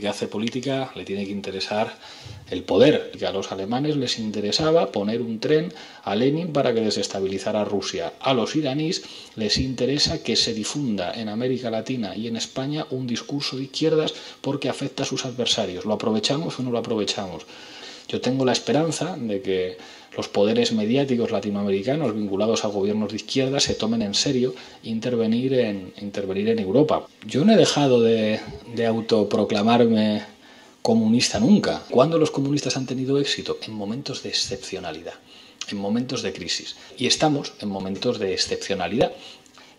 que hace política le tiene que interesar el poder, a los alemanes les interesaba poner un tren a Lenin para que desestabilizara Rusia. A los iraníes les interesa que se difunda en América Latina y en España un discurso de izquierdas porque afecta a sus adversarios. ¿Lo aprovechamos o no lo aprovechamos? Yo tengo la esperanza de que los poderes mediáticos latinoamericanos vinculados a gobiernos de izquierda se tomen en serio e intervenir en, intervenir en Europa. Yo no he dejado de, de autoproclamarme comunista nunca. ¿Cuándo los comunistas han tenido éxito? En momentos de excepcionalidad en momentos de crisis. Y estamos en momentos de excepcionalidad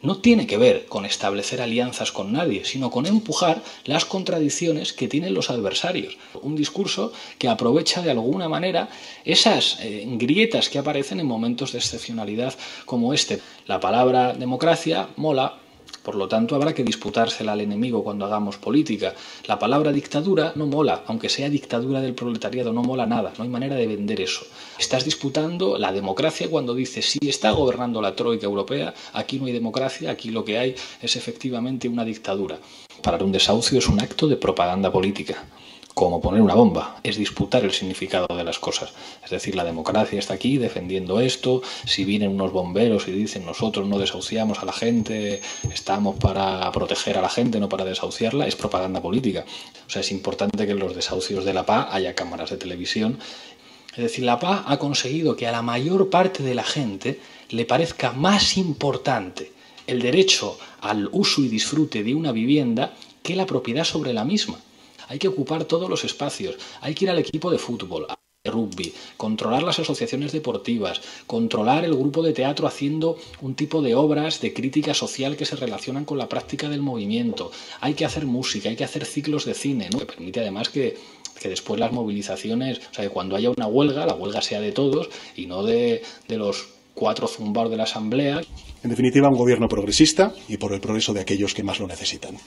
no tiene que ver con establecer alianzas con nadie, sino con empujar las contradicciones que tienen los adversarios. Un discurso que aprovecha de alguna manera esas eh, grietas que aparecen en momentos de excepcionalidad como este. La palabra democracia mola, por lo tanto, habrá que disputársela al enemigo cuando hagamos política. La palabra dictadura no mola, aunque sea dictadura del proletariado, no mola nada, no hay manera de vender eso. Estás disputando la democracia cuando dices, si sí, está gobernando la troika europea, aquí no hay democracia, aquí lo que hay es efectivamente una dictadura. Parar un desahucio es un acto de propaganda política como poner una bomba, es disputar el significado de las cosas. Es decir, la democracia está aquí defendiendo esto, si vienen unos bomberos y dicen nosotros no desahuciamos a la gente, estamos para proteger a la gente, no para desahuciarla, es propaganda política. O sea, es importante que en los desahucios de la PA haya cámaras de televisión. Es decir, la PA ha conseguido que a la mayor parte de la gente le parezca más importante el derecho al uso y disfrute de una vivienda que la propiedad sobre la misma hay que ocupar todos los espacios, hay que ir al equipo de fútbol, de rugby, controlar las asociaciones deportivas, controlar el grupo de teatro haciendo un tipo de obras de crítica social que se relacionan con la práctica del movimiento. Hay que hacer música, hay que hacer ciclos de cine, ¿no? que permite además que después las movilizaciones, o sea, que cuando haya una huelga, la huelga sea de todos y no de, de los cuatro zumbados de la Asamblea. En definitiva, un gobierno progresista y por el progreso de aquellos que más lo necesitan.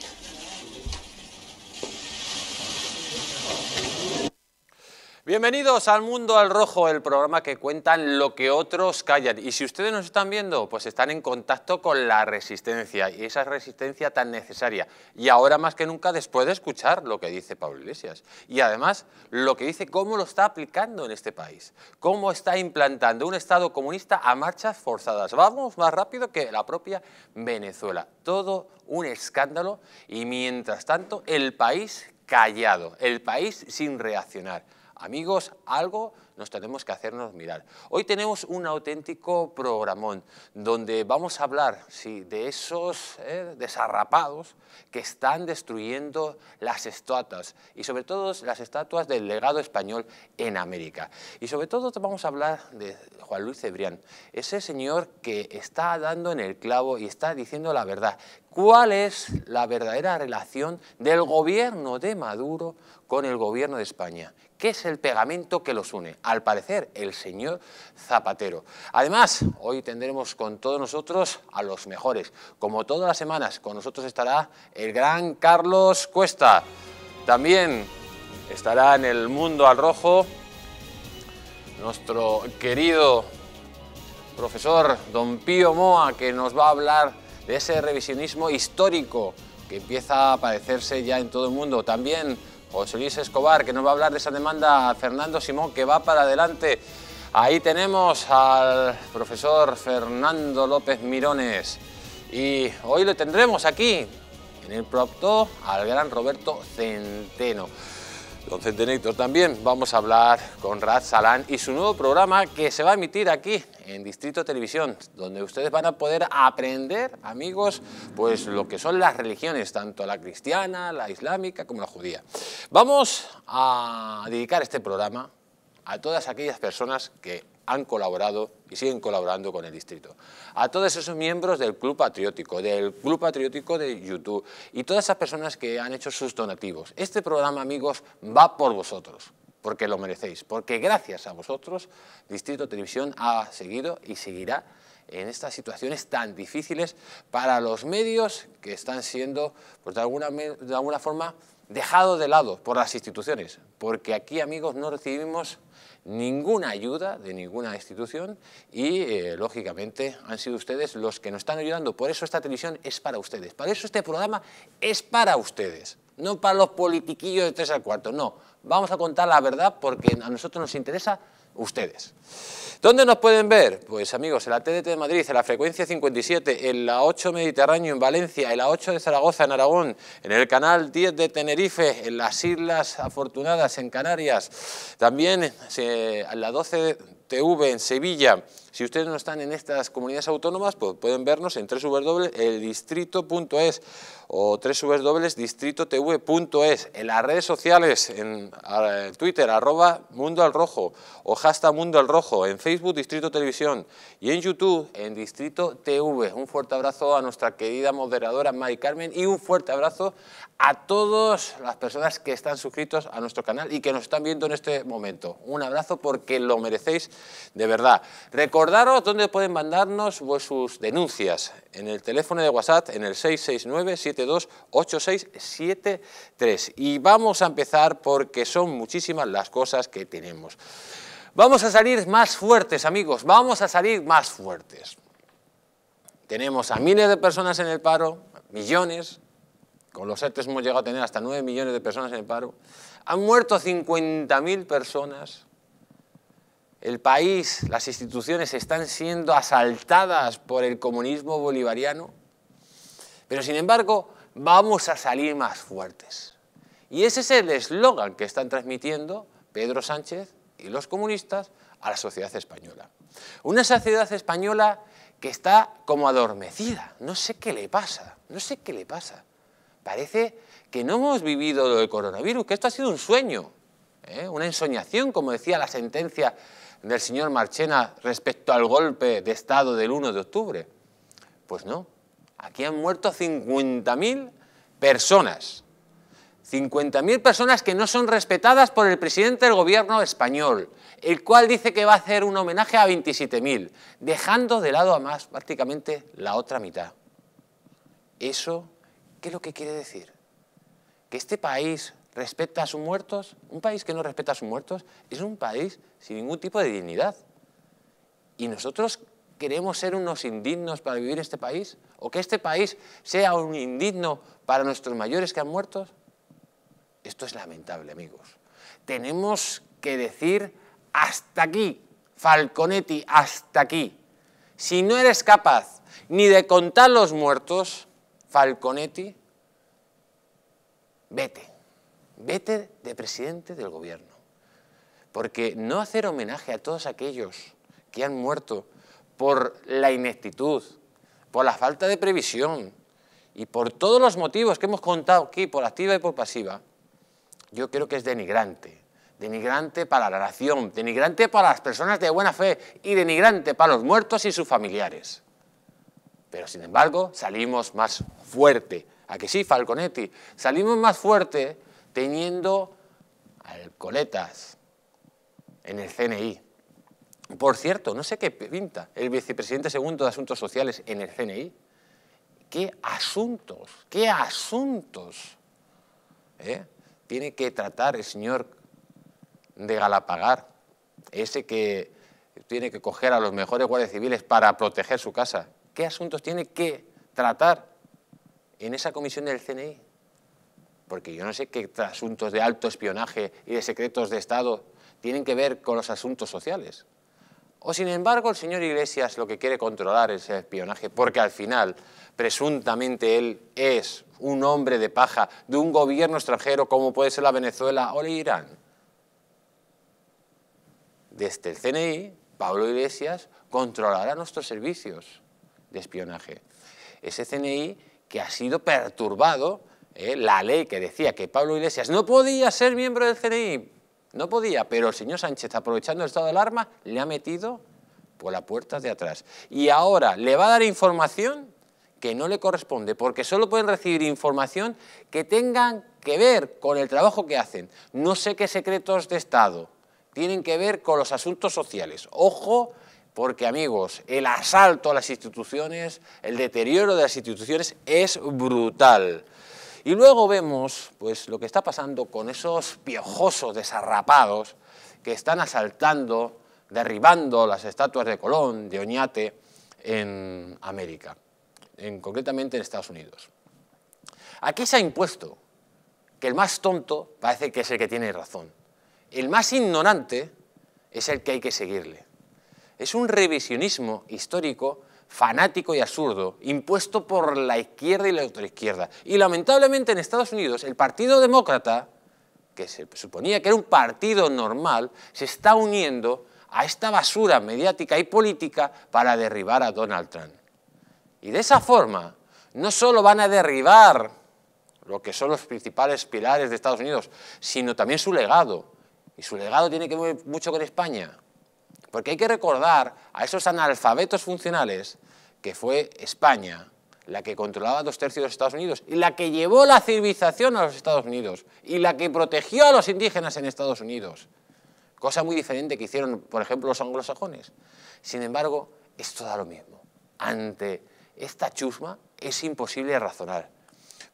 Bienvenidos al Mundo al Rojo, el programa que cuentan lo que otros callan. Y si ustedes nos están viendo, pues están en contacto con la resistencia, y esa resistencia tan necesaria. Y ahora más que nunca, después de escuchar lo que dice Pablo Iglesias. Y además, lo que dice, cómo lo está aplicando en este país. Cómo está implantando un Estado comunista a marchas forzadas. Vamos más rápido que la propia Venezuela. Todo un escándalo y mientras tanto, el país callado, el país sin reaccionar. Amigos, algo nos tenemos que hacernos mirar. Hoy tenemos un auténtico programón donde vamos a hablar de esos eh, desarrapados que están destruyendo las estatuas y sobre todo las estatuas del legado español en América. Y sobre todo vamos a hablar de Juan Luis Cebrián, ese señor que está dando en el clavo y está diciendo la verdad. ¿Cuál es la verdadera relación del gobierno de Maduro con el gobierno de España? ¿Qué es el pegamento que los une? Al parecer, el señor Zapatero. Además, hoy tendremos con todos nosotros a los mejores. Como todas las semanas, con nosotros estará el gran Carlos Cuesta. También estará en el mundo al rojo nuestro querido profesor don Pío Moa, que nos va a hablar de ese revisionismo histórico que empieza a aparecerse ya en todo el mundo. También José Luis Escobar, que nos va a hablar de esa demanda a Fernando Simón, que va para adelante. Ahí tenemos al profesor Fernando López Mirones. Y hoy lo tendremos aquí, en el Procto, al gran Roberto Centeno. Con Centenector también vamos a hablar con Rad Salán y su nuevo programa que se va a emitir aquí en Distrito Televisión, donde ustedes van a poder aprender, amigos, pues lo que son las religiones, tanto la cristiana, la islámica como la judía. Vamos a dedicar este programa a todas aquellas personas que han colaborado y siguen colaborando con el distrito. A todos esos miembros del Club Patriótico, del Club Patriótico de YouTube y todas esas personas que han hecho sus donativos. Este programa, amigos, va por vosotros, porque lo merecéis, porque gracias a vosotros Distrito Televisión ha seguido y seguirá en estas situaciones tan difíciles para los medios que están siendo, pues de alguna, de alguna forma, dejados de lado por las instituciones, porque aquí, amigos, no recibimos ninguna ayuda de ninguna institución y, eh, lógicamente, han sido ustedes los que nos están ayudando. Por eso esta televisión es para ustedes, por eso este programa es para ustedes, no para los politiquillos de tres al cuarto, no. Vamos a contar la verdad porque a nosotros nos interesa ustedes. ¿Dónde nos pueden ver? Pues amigos, en la TDT de Madrid, en la frecuencia 57, en la 8 Mediterráneo en Valencia, en la 8 de Zaragoza en Aragón, en el canal 10 de Tenerife, en las Islas Afortunadas en Canarias, también eh, en la 12 TV en Sevilla, si ustedes no están en estas comunidades autónomas, pues pueden vernos en www.eldistrito.es o www.distritotv.es, en las redes sociales, ah, en Twitter, arroba Mundo al Rojo o hashtag Mundo al Rojo, en Facebook Distrito Televisión y en YouTube en Distrito TV. Un fuerte abrazo a nuestra querida moderadora Mari Carmen y un fuerte abrazo a todas las personas que están suscritos a nuestro canal y que nos están viendo en este momento. Un abrazo porque lo merecéis de verdad. Recordaros dónde pueden mandarnos sus denuncias. En el teléfono de WhatsApp, en el 669-728673. Y vamos a empezar porque son muchísimas las cosas que tenemos. Vamos a salir más fuertes, amigos. Vamos a salir más fuertes. Tenemos a miles de personas en el paro, millones. Con los ERTES hemos llegado a tener hasta 9 millones de personas en el paro. Han muerto 50.000 personas el país, las instituciones están siendo asaltadas por el comunismo bolivariano, pero sin embargo vamos a salir más fuertes. Y ese es el eslogan que están transmitiendo Pedro Sánchez y los comunistas a la sociedad española. Una sociedad española que está como adormecida, no sé qué le pasa, no sé qué le pasa. Parece que no hemos vivido el del coronavirus, que esto ha sido un sueño, ¿eh? una ensoñación, como decía la sentencia del señor Marchena respecto al golpe de Estado del 1 de octubre? Pues no, aquí han muerto 50.000 personas. 50.000 personas que no son respetadas por el presidente del gobierno español, el cual dice que va a hacer un homenaje a 27.000, dejando de lado a más prácticamente la otra mitad. ¿Eso qué es lo que quiere decir? Que este país respeta a sus muertos, un país que no respeta a sus muertos es un país sin ningún tipo de dignidad. Y nosotros queremos ser unos indignos para vivir este país o que este país sea un indigno para nuestros mayores que han muerto. Esto es lamentable, amigos. Tenemos que decir hasta aquí, Falconetti, hasta aquí. Si no eres capaz ni de contar los muertos, Falconetti, vete. Vete de presidente del gobierno. Porque no hacer homenaje a todos aquellos que han muerto por la ineptitud, por la falta de previsión y por todos los motivos que hemos contado aquí, por activa y por pasiva, yo creo que es denigrante. Denigrante para la nación, denigrante para las personas de buena fe y denigrante para los muertos y sus familiares. Pero sin embargo, salimos más fuerte. ¿A que sí, Falconetti? Salimos más fuerte teniendo alcoletas en el CNI. Por cierto, no sé qué pinta el vicepresidente segundo de Asuntos Sociales en el CNI. ¿Qué asuntos? ¿Qué asuntos eh, tiene que tratar el señor de Galapagar? Ese que tiene que coger a los mejores guardias civiles para proteger su casa. ¿Qué asuntos tiene que tratar en esa comisión del CNI? porque yo no sé qué asuntos de alto espionaje y de secretos de Estado tienen que ver con los asuntos sociales. O sin embargo, el señor Iglesias lo que quiere controlar es el espionaje, porque al final, presuntamente él es un hombre de paja de un gobierno extranjero como puede ser la Venezuela o el Irán. Desde el CNI, Pablo Iglesias controlará nuestros servicios de espionaje. Ese CNI que ha sido perturbado ¿eh? la ley que decía que Pablo Iglesias no podía ser miembro del CNI, no podía, pero el señor Sánchez, aprovechando el estado de alarma, le ha metido por la puerta de atrás. Y ahora le va a dar información que no le corresponde, porque solo pueden recibir información que tengan que ver con el trabajo que hacen. No sé qué secretos de Estado tienen que ver con los asuntos sociales. Ojo, porque amigos, el asalto a las instituciones, el deterioro de las instituciones es brutal. Y luego vemos pues, lo que está pasando con esos piojosos desarrapados que están asaltando, derribando las estatuas de Colón, de Oñate, en América, en, concretamente en Estados Unidos. Aquí se ha impuesto que el más tonto parece que es el que tiene razón. El más ignorante es el que hay que seguirle. Es un revisionismo histórico fanático y absurdo, impuesto por la izquierda y la autoizquierda. Y lamentablemente en Estados Unidos el Partido Demócrata, que se suponía que era un partido normal, se está uniendo a esta basura mediática y política para derribar a Donald Trump. Y de esa forma no solo van a derribar lo que son los principales pilares de Estados Unidos, sino también su legado. Y su legado tiene que ver mucho con España. Porque hay que recordar a esos analfabetos funcionales que fue España la que controlaba dos tercios de los Estados Unidos y la que llevó la civilización a los Estados Unidos y la que protegió a los indígenas en Estados Unidos. Cosa muy diferente que hicieron, por ejemplo, los anglosajones. Sin embargo, esto da lo mismo. Ante esta chusma es imposible razonar.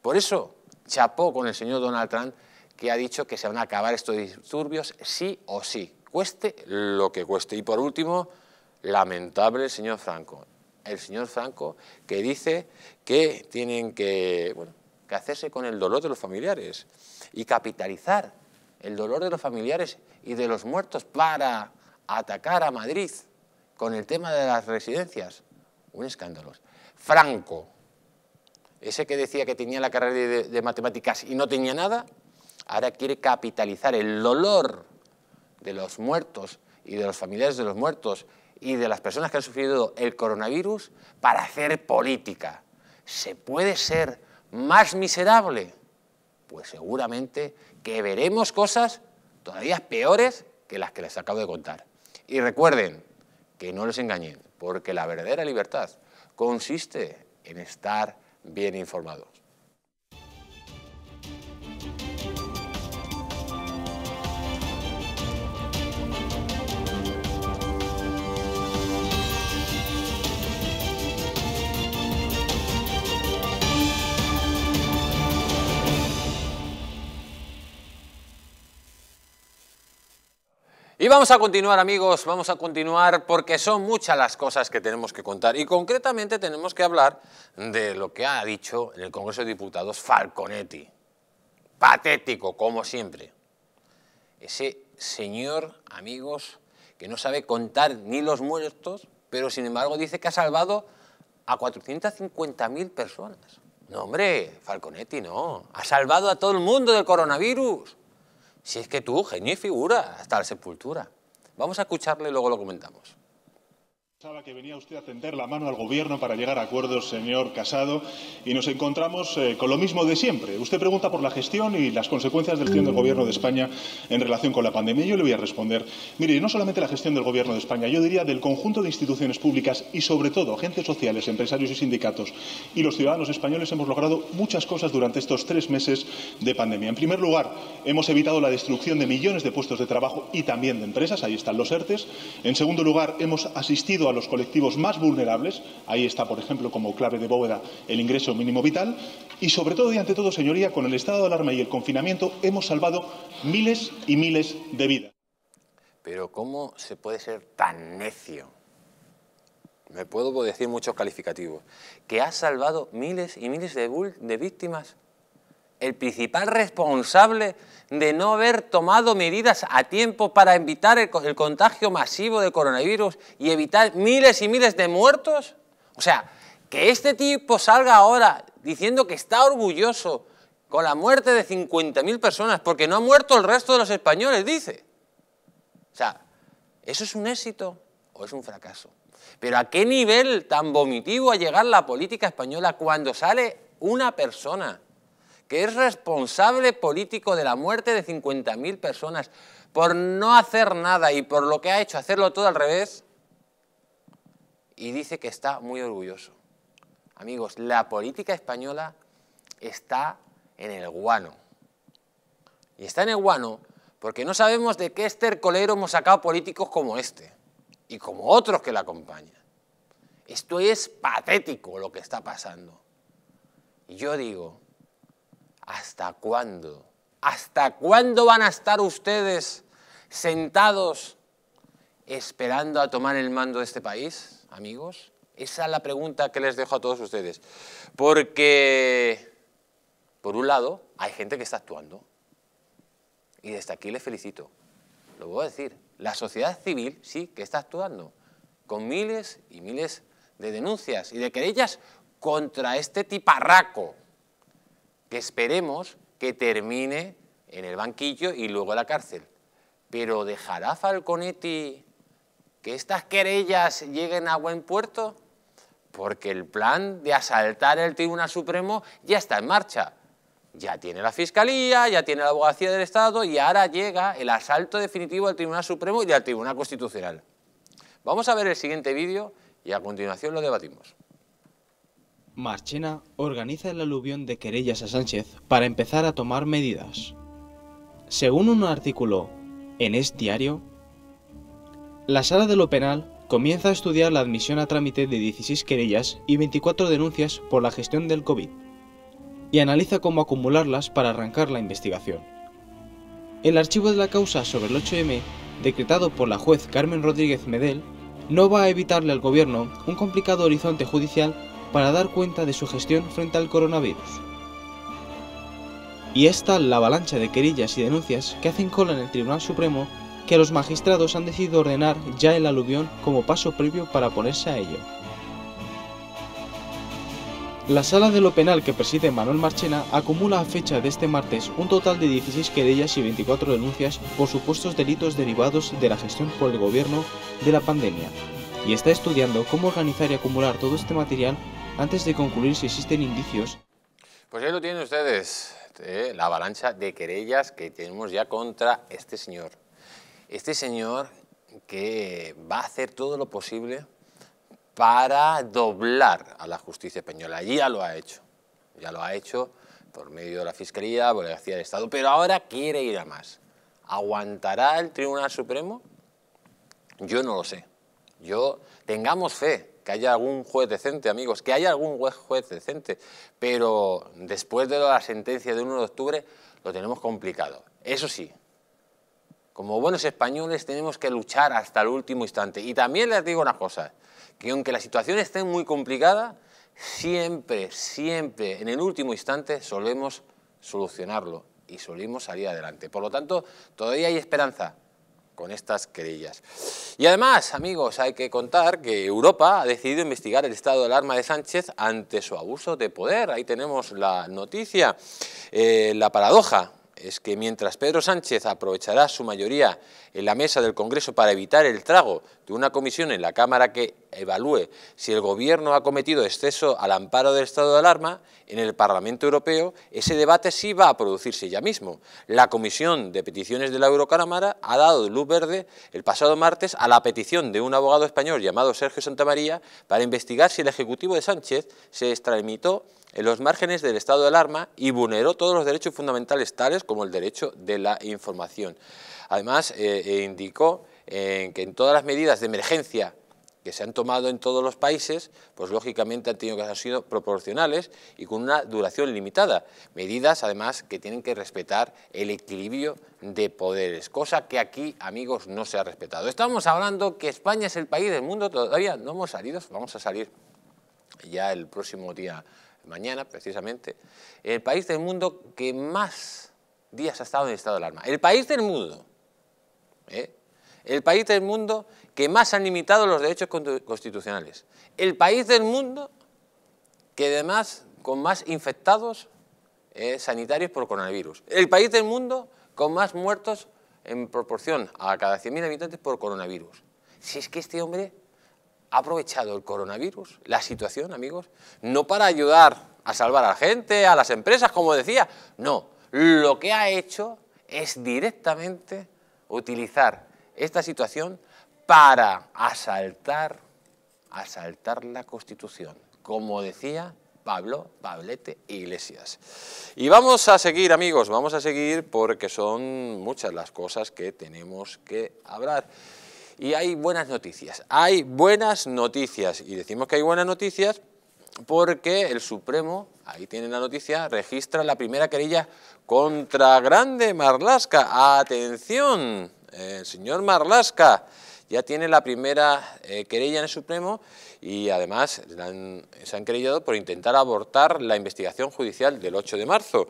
Por eso chapó con el señor Donald Trump que ha dicho que se van a acabar estos disturbios sí o sí cueste lo que cueste. Y por último, lamentable el señor Franco. El señor Franco que dice que tienen que, bueno, que hacerse con el dolor de los familiares y capitalizar el dolor de los familiares y de los muertos para atacar a Madrid con el tema de las residencias. Un escándalo. Franco, ese que decía que tenía la carrera de, de matemáticas y no tenía nada, ahora quiere capitalizar el dolor de los muertos y de los familiares de los muertos y de las personas que han sufrido el coronavirus para hacer política. ¿Se puede ser más miserable? Pues seguramente que veremos cosas todavía peores que las que les acabo de contar. Y recuerden que no les engañen, porque la verdadera libertad consiste en estar bien informado. Y vamos a continuar amigos, vamos a continuar porque son muchas las cosas que tenemos que contar y concretamente tenemos que hablar de lo que ha dicho en el Congreso de Diputados Falconetti. Patético, como siempre. Ese señor, amigos, que no sabe contar ni los muertos, pero sin embargo dice que ha salvado a 450.000 personas. No, hombre, Falconetti no. Ha salvado a todo el mundo del coronavirus. Si es que tú, genio y figura, hasta la sepultura. Vamos a escucharle y luego lo comentamos que venía usted a tender la mano al gobierno para llegar a acuerdos, señor Casado, y nos encontramos eh, con lo mismo de siempre. Usted pregunta por la gestión y las consecuencias de gestión del gobierno de España en relación con la pandemia. Yo le voy a responder, mire, no solamente la gestión del gobierno de España, yo diría del conjunto de instituciones públicas y sobre todo agentes sociales, empresarios y sindicatos y los ciudadanos españoles hemos logrado muchas cosas durante estos tres meses de pandemia. En primer lugar, hemos evitado la destrucción de millones de puestos de trabajo y también de empresas, ahí están los ERTES. En segundo lugar, hemos asistido a los colectivos más vulnerables, ahí está, por ejemplo, como clave de bóveda el ingreso mínimo vital, y sobre todo y ante todo, señoría, con el estado de alarma y el confinamiento hemos salvado miles y miles de vidas. Pero ¿cómo se puede ser tan necio? Me puedo decir muchos calificativos. Que ha salvado miles y miles de, de víctimas el principal responsable de no haber tomado medidas a tiempo para evitar el, contagio masivo de coronavirus y evitar miles y miles de muertos? O sea, que este tipo salga ahora diciendo que está orgulloso con la muerte de 50.000 personas porque no ha muerto el resto de los españoles, dice. O sea, ¿eso es un éxito o es un fracaso? Pero ¿a qué nivel tan vomitivo ha llegado la política española cuando sale una persona que es responsable político de la muerte de 50.000 personas por no hacer nada y por lo que ha hecho, hacerlo todo al revés, y dice que está muy orgulloso. Amigos, la política española está en el guano. Y está en el guano porque no sabemos de qué estercolero hemos sacado políticos como este y como otros que la acompañan. Esto es patético lo que está pasando. Y yo digo, ¿Hasta cuándo? ¿Hasta cuándo van a estar ustedes sentados esperando a tomar el mando de este país, amigos? Esa es la pregunta que les dejo a todos ustedes. Porque, por un lado, hay gente que está actuando. Y desde aquí les felicito. Lo voy a decir. La sociedad civil sí que está actuando. Con miles y miles de denuncias y de querellas contra este tiparraco que esperemos que termine en el banquillo y luego en la cárcel. Pero ¿dejará Falconetti que estas querellas lleguen a buen puerto? Porque el plan de asaltar el Tribunal Supremo ya está en marcha. Ya tiene la Fiscalía, ya tiene la Abogacía del Estado y ahora llega el asalto definitivo al Tribunal Supremo y al Tribunal Constitucional. Vamos a ver el siguiente vídeo y a continuación lo debatimos. Marchena organiza el aluvión de querellas a Sánchez para empezar a tomar medidas. Según un artículo en este Diario, la sala de lo penal comienza a estudiar la admisión a trámite de 16 querellas y 24 denuncias por la gestión del COVID y analiza cómo acumularlas para arrancar la investigación. El archivo de la causa sobre el 8M, decretado por la juez Carmen Rodríguez Medel, no va a evitarle al gobierno un complicado horizonte judicial para dar cuenta de su gestión frente al coronavirus. Y es la avalancha de querellas y denuncias que hacen cola en el Tribunal Supremo que los magistrados han decidido ordenar ya el aluvión como paso previo para ponerse a ello. La sala de lo penal que preside Manuel Marchena acumula a fecha de este martes un total de 16 querellas y 24 denuncias por supuestos delitos derivados de la gestión por el gobierno de la pandemia, y está estudiando cómo organizar y acumular todo este material antes de concluir si existen indicios. Pues ahí lo tienen ustedes, ¿eh? la avalancha de querellas que tenemos ya contra este señor. Este señor que va a hacer todo lo posible para doblar a la justicia española. Ya lo ha hecho, ya lo ha hecho por medio de la Fiscalía, por la García del Estado, pero ahora quiere ir a más. ¿Aguantará el Tribunal Supremo? Yo no lo sé. Yo, tengamos fe, que haya algún juez decente, amigos, que haya algún juez decente, pero después de la sentencia del 1 de octubre lo tenemos complicado. Eso sí, como buenos españoles tenemos que luchar hasta el último instante. Y también les digo una cosa, que aunque la situación esté muy complicada, siempre, siempre, en el último instante solemos solucionarlo y solemos salir adelante. Por lo tanto, todavía hay esperanza con estas querellas. Y además, amigos, hay que contar que Europa ha decidido investigar el estado de alarma de Sánchez ante su abuso de poder. Ahí tenemos la noticia. Eh, la paradoja es que mientras Pedro Sánchez aprovechará su mayoría en la mesa del Congreso para evitar el trago una comisión en la Cámara que evalúe si el Gobierno ha cometido exceso al amparo del estado de alarma, en el Parlamento Europeo ese debate sí va a producirse ya mismo. La Comisión de Peticiones de la Eurocámara ha dado luz verde el pasado martes a la petición de un abogado español llamado Sergio Santamaría para investigar si el Ejecutivo de Sánchez se extralimitó en los márgenes del estado de alarma y vulneró todos los derechos fundamentales tales como el derecho de la información. Además, eh, eh, indicó en que en todas las medidas de emergencia que se han tomado en todos los países, pues lógicamente han tenido que ser sido proporcionales y con una duración limitada. Medidas, además, que tienen que respetar el equilibrio de poderes, cosa que aquí, amigos, no se ha respetado. Estamos hablando que España es el país del mundo, todavía no hemos salido, vamos a salir ya el próximo día, mañana precisamente, el país del mundo que más días ha estado en estado de alarma. El país del mundo, ¿eh? el país del mundo que más han limitado los derechos constitucionales, el país del mundo que además con más infectados eh, sanitarios por coronavirus, el país del mundo con más muertos en proporción a cada 100.000 habitantes por coronavirus. Si es que este hombre ha aprovechado el coronavirus, la situación, amigos, no para ayudar a salvar a la gente, a las empresas, como decía, no, lo que ha hecho es directamente utilizar esta situación para asaltar, asaltar la Constitución, como decía Pablo Pablete Iglesias. Y vamos a seguir, amigos, vamos a seguir porque son muchas las cosas que tenemos que hablar. Y hay buenas noticias, hay buenas noticias. Y decimos que hay buenas noticias porque el Supremo, ahí tienen la noticia, registra la primera querella contra Grande Marlasca. ¡Atención! el eh, señor Marlasca ya tiene la primera eh, querella en el Supremo y además se han querellado por intentar abortar la investigación judicial del 8 de marzo.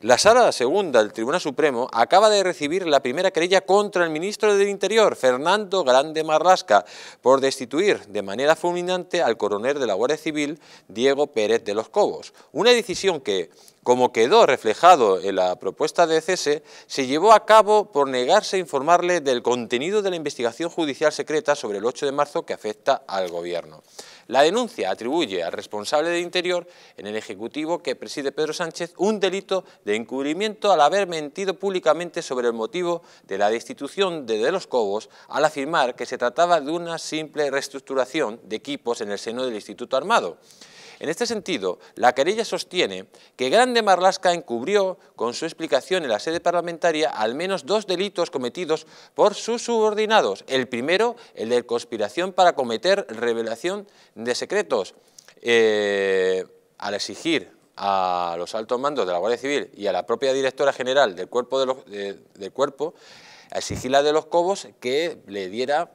La sala segunda del Tribunal Supremo acaba de recibir la primera querella contra el ministro del Interior, Fernando Grande Marlasca, por destituir de manera fulminante al coronel de la Guardia Civil, Diego Pérez de los Cobos. Una decisión que como quedó reflejado en la propuesta de cese, se llevó a cabo por negarse a informarle del contenido de la investigación judicial secreta sobre el 8 de marzo que afecta al Gobierno. La denuncia atribuye al responsable de Interior, en el Ejecutivo que preside Pedro Sánchez, un delito de encubrimiento al haber mentido públicamente sobre el motivo de la destitución de De los Cobos al afirmar que se trataba de una simple reestructuración de equipos en el seno del Instituto Armado. En este sentido, la querella sostiene que Grande Marlasca encubrió con su explicación en la sede parlamentaria al menos dos delitos cometidos por sus subordinados. El primero, el de conspiración para cometer revelación de secretos. Eh, al exigir a los altos mandos de la Guardia Civil y a la propia directora general del cuerpo, del cuerpo a exigirla de los Cobos que le diera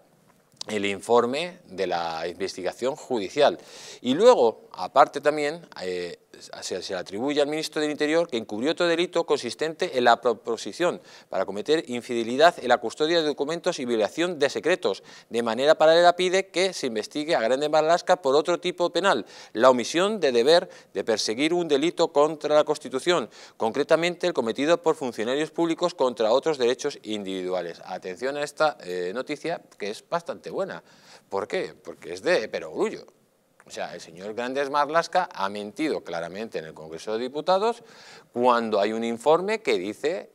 el informe de la investigación judicial. Y luego, aparte también, eh, se, le atribuye al ministro del Interior que encubrió otro delito consistente en la proposición para cometer infidelidad en la custodia de documentos y violación de secretos. De manera paralela pide que se investigue a Grande Marlasca por otro tipo penal, la omisión de deber de perseguir un delito contra la Constitución, concretamente el cometido por funcionarios públicos contra otros derechos individuales. Atención a esta eh, noticia que es bastante buena. ¿Por qué? Porque es de perogrullo. O sea, el señor Grandes Marlasca ha mentido claramente en el Congreso de Diputados cuando hay un informe que dice,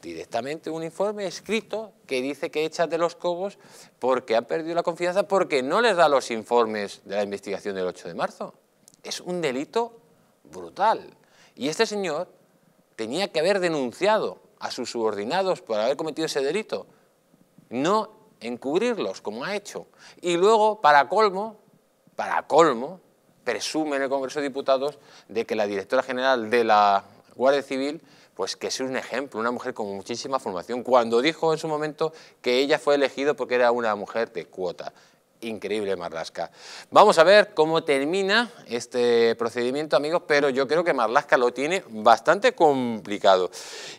directamente un informe escrito que dice que echa de los cobos porque ha perdido la confianza porque no les da los informes de la investigación del 8 de marzo. Es un delito brutal. Y este señor tenía que haber denunciado a sus subordinados por haber cometido ese delito, no encubrirlos como ha hecho. Y luego, para colmo, para colmo, presume en el Congreso de Diputados de que la directora general de la Guardia Civil pues que es un ejemplo, una mujer con muchísima formación, cuando dijo en su momento que ella fue elegida porque era una mujer de cuota increíble Marlaska. Vamos a ver cómo termina este procedimiento, amigos, pero yo creo que Marlaska lo tiene bastante complicado.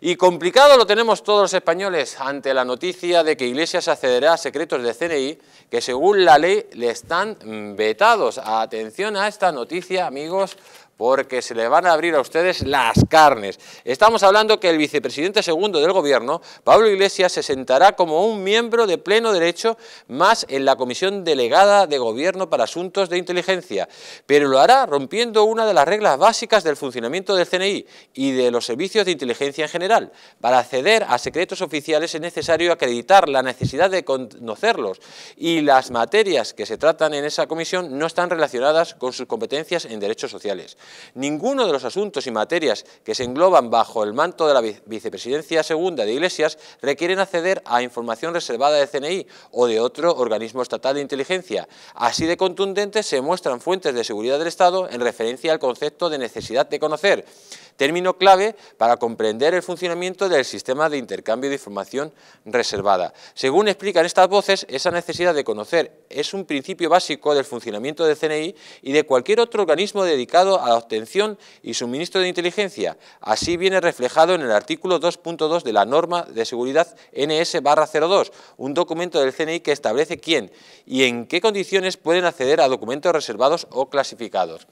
Y complicado lo tenemos todos los españoles ante la noticia de que Iglesias accederá a secretos de CNI que según la ley le están mm, vetados. Atención a esta noticia, amigos, porque se le van a abrir a ustedes las carnes. Estamos hablando que el vicepresidente segundo del Gobierno, Pablo Iglesias, se sentará como un miembro de pleno derecho más en la Comisión Delegada de Gobierno para Asuntos de Inteligencia, pero lo hará rompiendo una de las reglas básicas del funcionamiento del CNI y de los servicios de inteligencia en general. Para acceder a secretos oficiales es necesario acreditar la necesidad de conocerlos y las materias que se tratan en esa comisión no están relacionadas con sus competencias en derechos sociales. Ninguno de los asuntos y materias que se engloban bajo el manto de la Vicepresidencia Segunda de Iglesias requieren acceder a información reservada de CNI o de otro organismo estatal de inteligencia. Así de contundentes se muestran fuentes de seguridad del Estado en referencia al concepto de necesidad de conocer término clave para comprender el funcionamiento del sistema de intercambio de información reservada. Según explican estas voces, esa necesidad de conocer es un principio básico del funcionamiento del CNI y de cualquier otro organismo dedicado a la obtención y suministro de inteligencia. Así viene reflejado en el artículo 2.2 de la norma de seguridad NS-02, un documento del CNI que establece quién y en qué condiciones pueden acceder a documentos reservados o clasificados.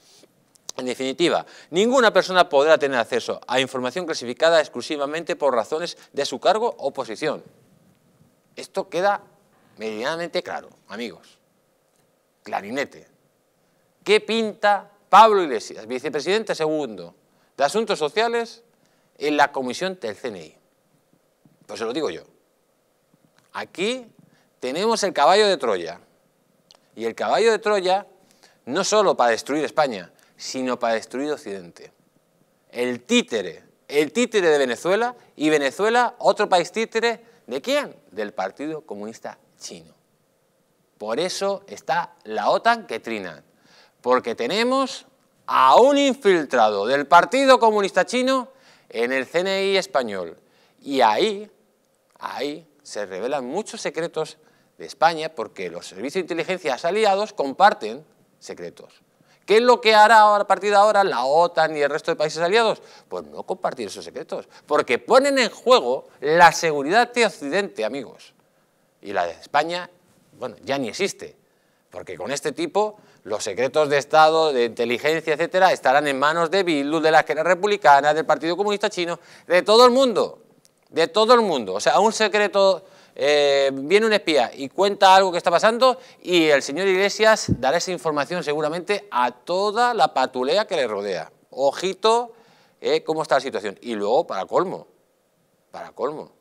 En definitiva, ninguna persona podrá tener acceso a información clasificada exclusivamente por razones de su cargo o posición. Esto queda medianamente claro, amigos. Clarinete. ¿Qué pinta Pablo Iglesias, vicepresidente segundo de Asuntos Sociales en la comisión del CNI? Pues se lo digo yo. Aquí tenemos el caballo de Troya. Y el caballo de Troya no solo para destruir España, sino para destruir Occidente. El títere, el títere de Venezuela y Venezuela, otro país títere, ¿de quién? Del Partido Comunista Chino. Por eso está la OTAN que trina, porque tenemos a un infiltrado del Partido Comunista Chino en el CNI español. Y ahí, ahí se revelan muchos secretos de España porque los servicios de inteligencia aliados comparten secretos. ¿Qué es lo que hará a partir de ahora la OTAN y el resto de países aliados? Pues no compartir esos secretos, porque ponen en juego la seguridad de Occidente, amigos. Y la de España, bueno, ya ni existe, porque con este tipo los secretos de Estado, de inteligencia, etcétera, estarán en manos de Bildu, de la esquerra republicana, del Partido Comunista Chino, de todo el mundo, de todo el mundo. O sea, un secreto eh, viene un espía y cuenta algo que está pasando y el señor Iglesias dará esa información seguramente a toda la patulea que le rodea. Ojito, eh, cómo está la situación. Y luego, para colmo, para colmo,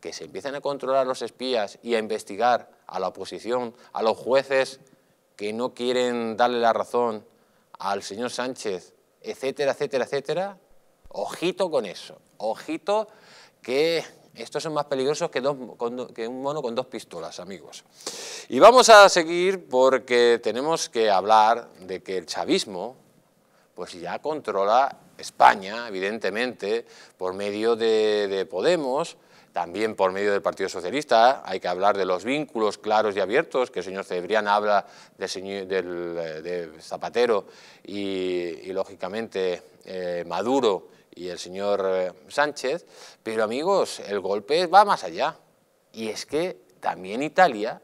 que se empiezan a controlar los espías y a investigar a la oposición, a los jueces que no quieren darle la razón al señor Sánchez, etcétera, etcétera, etcétera. Ojito con eso, ojito que estos son más peligrosos que, un mono con dos pistolas, amigos. Y vamos a seguir porque tenemos que hablar de que el chavismo pues ya controla España, evidentemente, por medio de, Podemos, también por medio del Partido Socialista, hay que hablar de los vínculos claros y abiertos, que el señor Cebrián habla de, del, Zapatero y, lógicamente, eh, Maduro y el señor eh, Sánchez, pero amigos, el golpe va más allá. Y es que también Italia,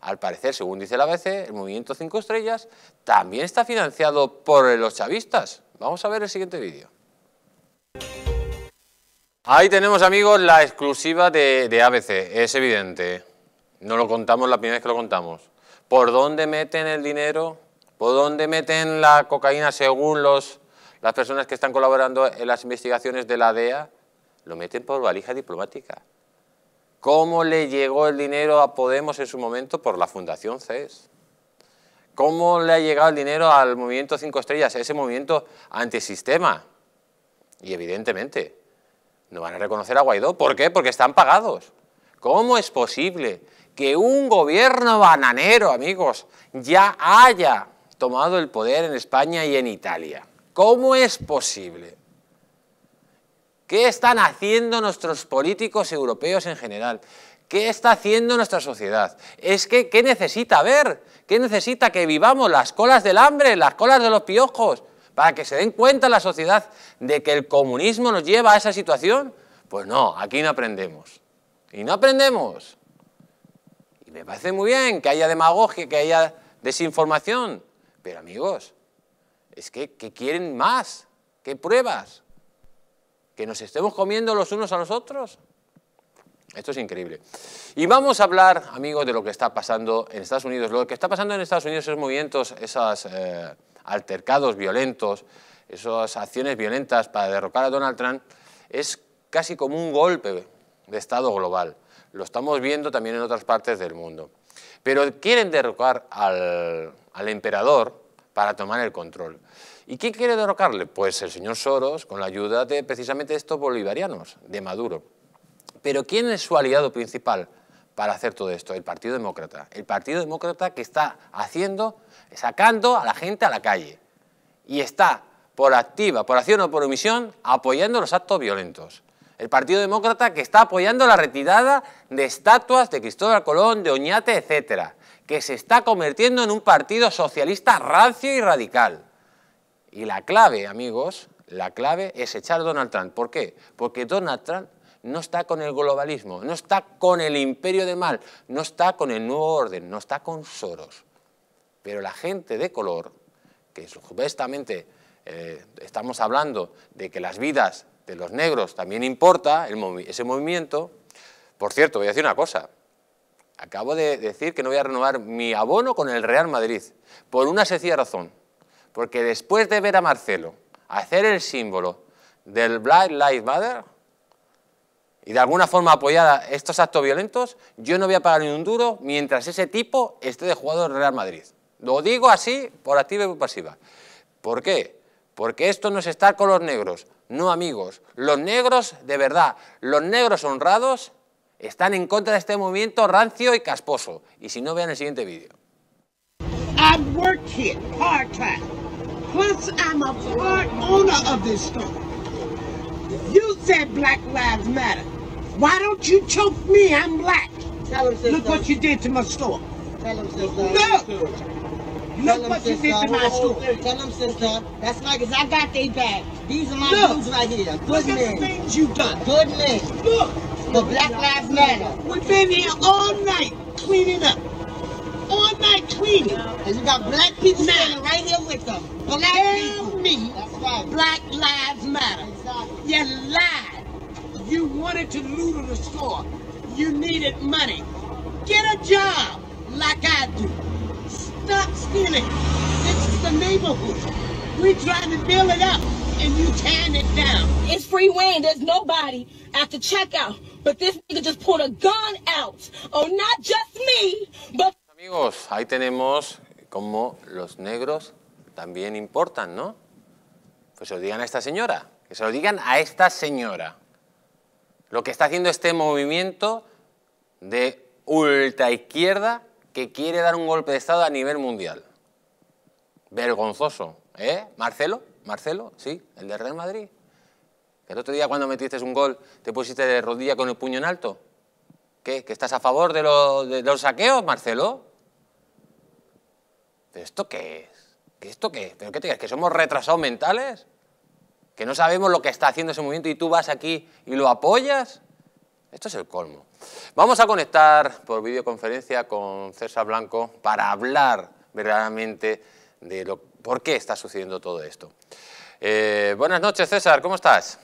al parecer, según dice la ABC, el movimiento 5 estrellas, también está financiado por eh, los chavistas. Vamos a ver el siguiente vídeo. Ahí tenemos, amigos, la exclusiva de, de ABC, es evidente. No lo contamos la primera vez que lo contamos. ¿Por dónde meten el dinero? ¿Por dónde meten la cocaína según los las personas que están colaborando en las investigaciones de la DEA lo meten por valija diplomática. ¿Cómo le llegó el dinero a Podemos en su momento? Por la Fundación CES. ¿Cómo le ha llegado el dinero al movimiento 5 estrellas, a ese movimiento antisistema? Y evidentemente, no van a reconocer a Guaidó. ¿Por qué? Porque están pagados. ¿Cómo es posible que un gobierno bananero, amigos, ya haya tomado el poder en España y en Italia? ¿Cómo es posible? ¿Qué están haciendo nuestros políticos europeos en general? ¿Qué está haciendo nuestra sociedad? ¿qué necesita ver? ¿Qué necesita que vivamos las colas del hambre, las colas de los piojos? Para que se den cuenta la sociedad de que el comunismo nos lleva a esa situación. Pues no, aquí no aprendemos. Y no aprendemos. Y me parece muy bien que haya demagogia, que haya desinformación. Pero amigos, es que, quieren más, ¿qué pruebas? ¿Que nos estemos comiendo los unos a los otros? Esto es increíble. Y vamos a hablar, amigos, de lo que está pasando en Estados Unidos. Lo que está pasando en Estados Unidos, esos movimientos, esos eh, altercados violentos, esas acciones violentas para derrocar a Donald Trump, es casi como un golpe de Estado global. Lo estamos viendo también en otras partes del mundo. Pero quieren derrocar al emperador para tomar el control. ¿Y quién quiere derrocarle? Pues el señor Soros, con la ayuda de precisamente estos bolivarianos, de Maduro. Pero ¿quién es su aliado principal para hacer todo esto? El Partido Demócrata. El Partido Demócrata que está haciendo, sacando a la gente a la calle. Y está, por activa, por acción o por omisión, apoyando los actos violentos. El Partido Demócrata que está apoyando la retirada de estatuas de Cristóbal Colón, de Oñate, etcétera que se está convirtiendo en un partido socialista racio y radical. Y la clave, amigos, la clave es echar a Donald Trump. ¿Por qué? Porque Donald Trump no está con el globalismo, no está con el imperio de mal, no está con el nuevo orden, no está con Soros. Pero la gente de color, que supuestamente eh, estamos hablando de que las vidas de los negros también importa ese movimiento, por cierto, voy a decir una cosa, acabo de decir que no voy a renovar mi abono con el Real Madrid, por una sencilla razón, porque después de ver a Marcelo hacer el símbolo del Black Lives Matter y de alguna forma apoyar estos actos violentos, yo no voy a pagar ni un duro mientras ese tipo esté de jugador del Real Madrid. Lo digo así por activa y por pasiva. ¿Por qué? Porque esto no es estar con los negros, no amigos. Los negros de verdad, los negros honrados están en contra de este movimiento rancio y casposo. Y si no, vean el siguiente vídeo. I've worked here part-time. Plus, I'm a part owner of this store. You said Black Lives Matter. Why don't you choke me? I'm black. Tell him, Look what you did to my store. Tell him, sister. Look! Look what you did to my store. Tell him, sister. That's like I got their back. These are my Look. right here. Good man. things you done. Good man. Black Lives Matter. We've been here all night cleaning up. All night cleaning. And you got black people now, standing right here with them. Black Tell people. me right. Black Lives Matter. Exactly. You lied. You wanted to loot the store. You needed money. Get a job like I do. Stop stealing. This is the neighborhood. We're trying to build it up and you tearing it down. It's free reign. There's nobody at the checkout But this nigga just a gun out oh, not just me, but... Amigos, ahí tenemos cómo los negros también importan, ¿no? Pues se lo digan a esta señora, que se lo digan a esta señora. Lo que está haciendo este movimiento de ultra izquierda que quiere dar un golpe de Estado a nivel mundial. Vergonzoso, ¿eh? Marcelo, Marcelo, sí, el de Real Madrid. El otro día cuando metiste un gol, ¿te pusiste de rodilla con el puño en alto? ¿Qué? ¿Que estás a favor de, los saqueos, Marcelo? ¿Pero esto qué es? esto qué? ¿Pero qué te crees? ¿Que somos retrasados mentales? ¿Que no sabemos lo que está haciendo ese movimiento y tú vas aquí y lo apoyas? Esto es el colmo. Vamos a conectar por videoconferencia con César Blanco para hablar verdaderamente de por qué está sucediendo todo esto. Eh, buenas noches, César, ¿cómo estás?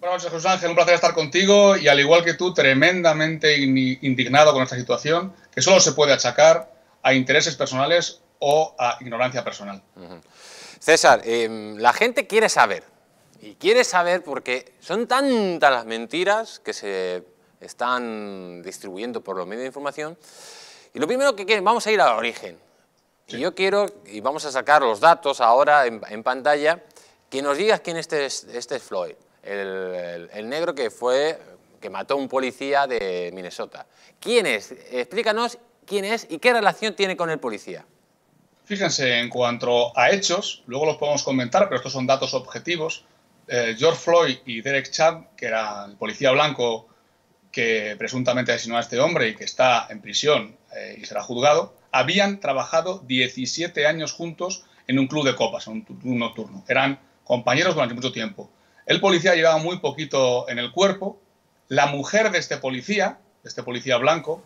Buenas noches, José Ángel. Un placer estar contigo y, al igual que tú, tremendamente indignado con esta situación que solo se puede achacar a intereses personales o a ignorancia personal. César, em, la gente quiere saber. Y quiere saber porque son tantas las mentiras que se están distribuyendo por los medios de información. Y lo primero que quieren, vamos a ir al origen. Y yo quiero, y vamos a sacar los datos ahora en, pantalla, que nos digas quién este es, este es Floyd el, negro que fue que mató a un policía de Minnesota. ¿Quién es? Explícanos quién es y qué relación tiene con el policía. Fíjense, en cuanto a hechos, luego los podemos comentar, pero estos son datos objetivos. Eh, George Floyd y Derek chad que era el policía blanco que presuntamente asesinó a este hombre y que está en prisión eh, y será juzgado, habían trabajado 17 años juntos en un club de copas, en un turno nocturno. Eran compañeros durante mucho tiempo. El policía llevaba muy poquito en el cuerpo. La mujer de este policía, este policía blanco,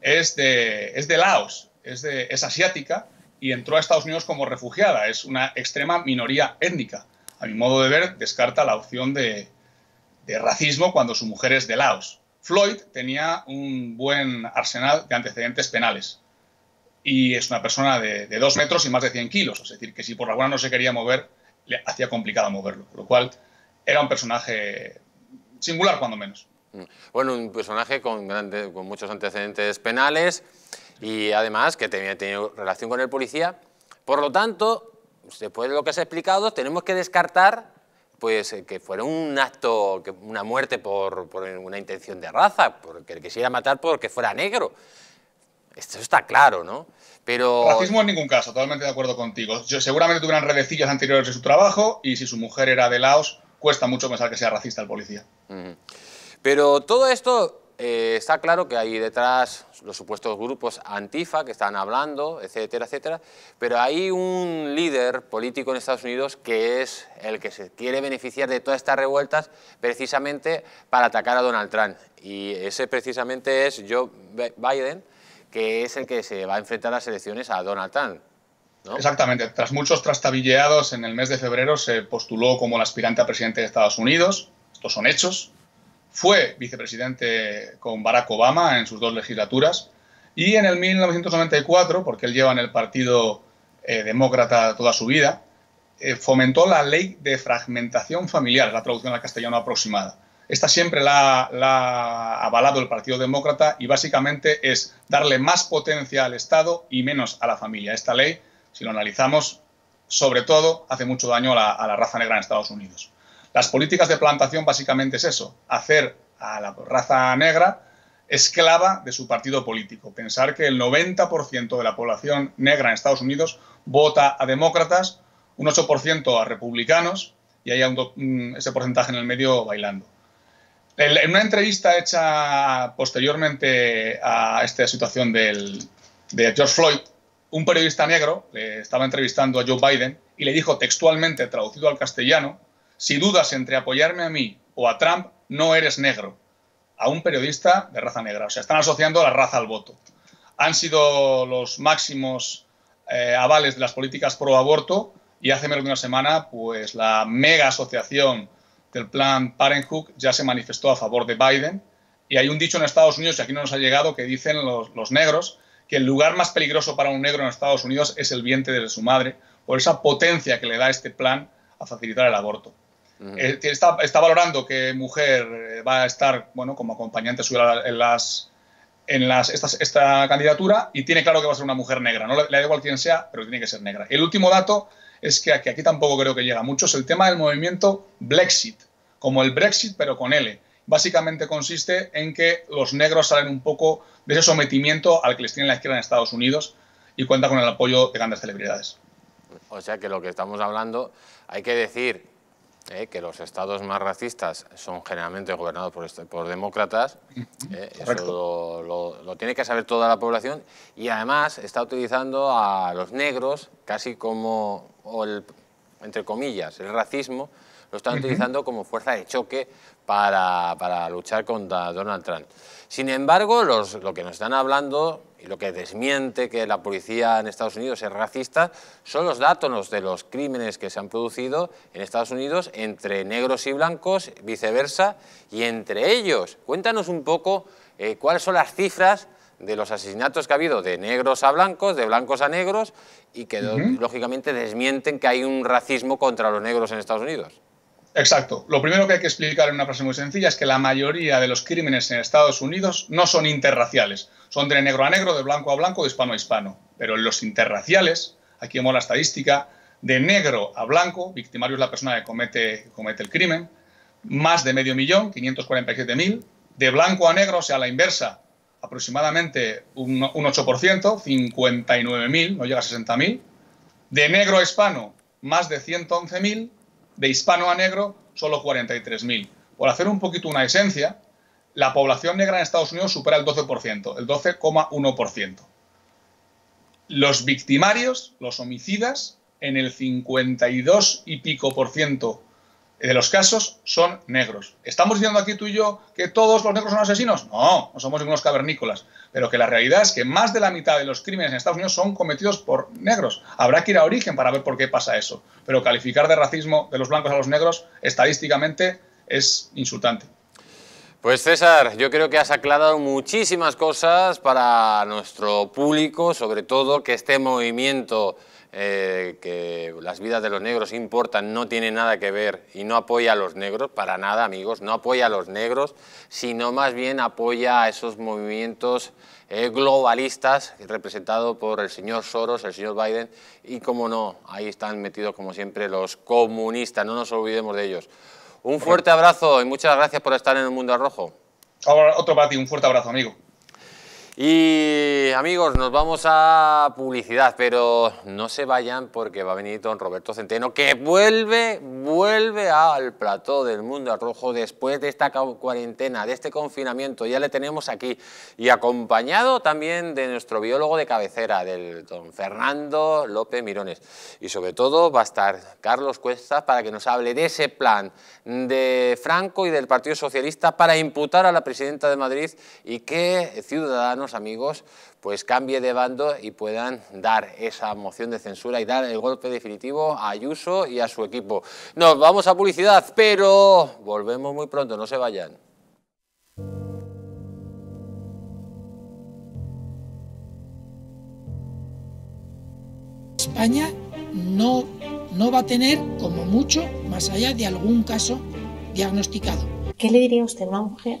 es de, Laos, es, asiática y entró a Estados Unidos como refugiada. Es una extrema minoría étnica. A mi modo de ver, descarta la opción de, racismo cuando su mujer es de Laos. Floyd tenía un buen arsenal de antecedentes penales y es una persona de, dos metros y más de 100 kilos. Es decir, que si por alguna no se quería mover, le hacía complicado moverlo. Por lo cual, era un personaje singular, cuando menos. Mm. Bueno, un personaje con, grande, con muchos antecedentes penales y además que tenía relación con el policía. Por lo tanto, después de lo que se explicado, tenemos que descartar pues eh, que fuera un acto, una muerte por, una intención de raza, porque quisiera matar porque fuera negro. Esto está claro, ¿no? Pero... Racismo en ningún caso, totalmente de acuerdo contigo. Yo, seguramente tuvieran redecillas anteriores de su trabajo y si su mujer era de Laos, cuesta mucho pensar que sea racista el policía. Pero todo esto eh, está claro que hay detrás los supuestos grupos antifa que están hablando, etcétera, etcétera, pero hay un líder político en Estados Unidos que es el que se quiere beneficiar de todas estas revueltas precisamente para atacar a Donald Trump. Y ese precisamente es Joe Biden, que es el que se va a enfrentar a las elecciones a Donald Trump. Exactamente. Tras muchos trastabilleados, en el mes de febrero se postuló como el aspirante a presidente de Estados Unidos. Estos son hechos. Fue vicepresidente con Barack Obama en sus dos legislaturas. Y en el 1994, porque él lleva en el Partido eh, Demócrata toda su vida, eh, fomentó la ley de fragmentación familiar, la traducción al castellano aproximada. Esta siempre la, ha avalado el Partido Demócrata y básicamente es darle más potencia al Estado y menos a la familia. Esta ley si lo analizamos, sobre todo hace mucho daño a la, raza negra en Estados Unidos. Las políticas de plantación básicamente es eso, hacer a la raza negra esclava de su partido político. Pensar que el 90% de la población negra en Estados Unidos vota a demócratas, un 8% a republicanos y hay mm, ese porcentaje en el medio bailando. En una entrevista hecha posteriormente a esta situación de George Floyd, un periodista negro le estaba entrevistando a Joe Biden y le dijo textualmente, traducido al castellano, si dudas entre apoyarme a mí o a Trump, no eres negro. A un periodista de raza negra. O sea, están asociando la raza al voto. Han sido los máximos eh, avales de las políticas pro aborto y hace menos de una semana, pues la mega asociación del plan Parenthood ya se manifestó a favor de Biden. Y hay un dicho en Estados Unidos, y aquí no nos ha llegado, que dicen los negros que el lugar más peligroso para un negro en Estados Unidos es el vientre de su madre, por esa potencia que le da este plan a facilitar el aborto. Eh, está, valorando que mujer eh, va a estar bueno, como acompañante suya en las en las, esta, candidatura y tiene claro que va a ser una mujer negra. No le, da igual quién sea, pero tiene que ser negra. El último dato es que aquí, aquí tampoco creo que llega mucho, es el tema del movimiento Brexit, como el Brexit pero con L básicamente consiste en que los negros salen un poco de ese sometimiento al que les tiene la izquierda en Estados Unidos y cuenta con el apoyo de grandes celebridades. O sea que lo que estamos hablando, hay que decir eh, que los estados más racistas son generalmente gobernados por, este, por demócratas, eh, eso lo, tiene que saber toda la población, y además está utilizando a los negros casi como, entre comillas, el racismo, lo están utilizando como fuerza de choque para, luchar contra Donald Trump. Sin embargo, lo que nos están hablando y lo que desmiente que la policía en Estados Unidos es racista son los datos de los crímenes que se han producido en Estados Unidos entre negros y blancos, viceversa, y entre ellos. Cuéntanos un poco eh, cuáles son las cifras de los asesinatos que ha habido de negros a blancos, de blancos a negros, y que lógicamente desmienten que hay un racismo contra los negros en Estados Unidos. Exacto. Lo primero que hay que explicar en una frase muy sencilla es que la mayoría de los crímenes en Estados Unidos no son interraciales. Son de negro a negro, de blanco a blanco, de hispano a hispano. Pero en los interraciales, aquí vemos la estadística, de negro a blanco, victimario es la persona que comete, comete el crimen, más de medio millón, 547.000. De blanco a negro, o sea, la inversa, aproximadamente un, un 8%, 59.000, no llega a 60.000. De negro a hispano, más de 111.000 de hispano a negro solo 43.000. Por hacer un poquito una esencia, la población negra en Estados Unidos supera el 12%, el 12,1%. Los victimarios, los homicidas, en el 52 y pico por ciento de los casos son negros. ¿Estamos diciendo aquí tú y yo que todos los negros son asesinos? No, no somos unos cavernícolas. Pero que la realidad es que más de la mitad de los crímenes en Estados Unidos son cometidos por negros. Habrá que ir a origen para ver por qué pasa eso. Pero calificar de racismo de los blancos a los negros estadísticamente es insultante. Pues César, yo creo que has aclarado muchísimas cosas para nuestro público, sobre todo que este movimiento eh, que las vidas de los negros importan, no tiene nada que ver y no apoya a los negros, para nada amigos, no apoya a los negros, sino más bien apoya a esos movimientos eh, globalistas representados por el señor Soros, el señor Biden y como no, ahí están metidos como siempre los comunistas, no nos olvidemos de ellos. Un fuerte abrazo y muchas gracias por estar en el Mundo Rojo. Otro para un fuerte abrazo amigo. Y amigos, nos vamos a publicidad, pero no se vayan porque va a venir don Roberto Centeno, que vuelve, vuelve al plató del mundo rojo después de esta cuarentena, de este confinamiento. Ya le tenemos aquí y acompañado también de nuestro biólogo de cabecera, del don Fernando López Mirones. Y sobre todo va a estar Carlos Cuesta para que nos hable de ese plan de Franco y del Partido Socialista para imputar a la presidenta de Madrid y que ciudadanos amigos, pues cambie de bando y puedan dar esa moción de censura y dar el golpe definitivo a Ayuso y a su equipo. Nos vamos a publicidad, pero volvemos muy pronto, no se vayan. España no, no va a tener, como mucho, más allá de algún caso diagnosticado. ¿Qué le diría usted a una mujer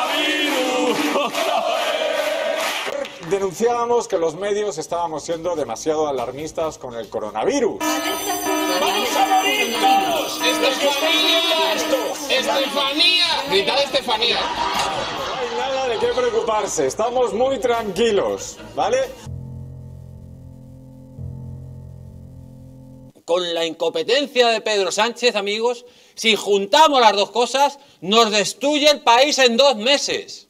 denunciábamos que los medios estábamos siendo demasiado alarmistas con el coronavirus. ¡Vamos a morir todos! ¡Estefanía! ¡Estefanía! Gritad Estefanía. No hay nada de qué preocuparse, estamos muy tranquilos, ¿vale? Con la incompetencia de Pedro Sánchez, amigos, si juntamos las dos cosas, nos destruye el país en dos meses.